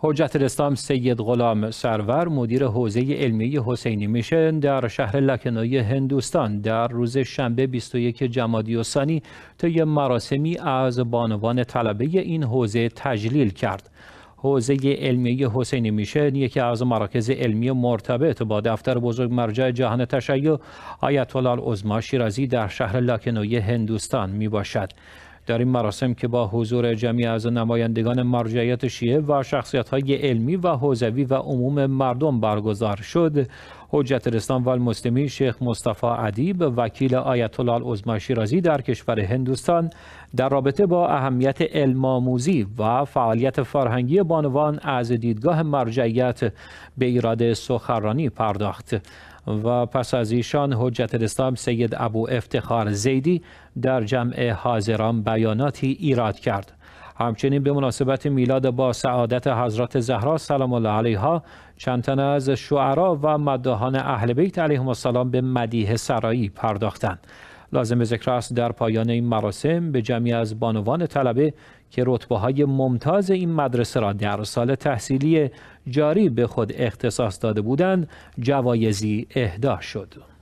حجت الاسلام سید غلام سرور مدیر حوزه علمی حسینی میشن در شهر لکنای هندوستان در روز شنبه 21 جمادی و تا طی مراسمی از بانوان طلبه این حوزه تجلیل کرد. حوزه علمی حسینی میشن یکی از مراکز علمی مرتبط با دفتر بزرگ مرجع جهان تشیع آیت الله شیرازی در شهر لکنای هندوستان میباشد. در این مراسم که با حضور جمعی از نمایندگان مرجعیت شیعه و شخصیت های علمی و حوزوی و عموم مردم برگزار شد حجت الاسلام و شیخ مصطفی عدیب وکیل آیت الله العظما شیرازی در کشور هندوستان در رابطه با اهمیت علمآموزی و فعالیت فرهنگی بانوان از دیدگاه مرجعیت به ایراد سخرانی پرداخت و پس از ایشان حجت الاسلام سید ابو افتخار زیدی در جمع حاضران بیاناتی ایراد کرد همچنین به مناسبت میلاد با سعادت حضرت زهرا سلام الله علیها چند تن از شعرا و مداحان اهل بیت علیهم السلام به مدیه سرایی پرداختند لازم ذکر است در پایان این مراسم به جمعی از بانوان طلبه که رتبه های ممتاز این مدرسه را در سال تحصیلی جاری به خود اختصاص داده بودند جوایزی اهدا شد.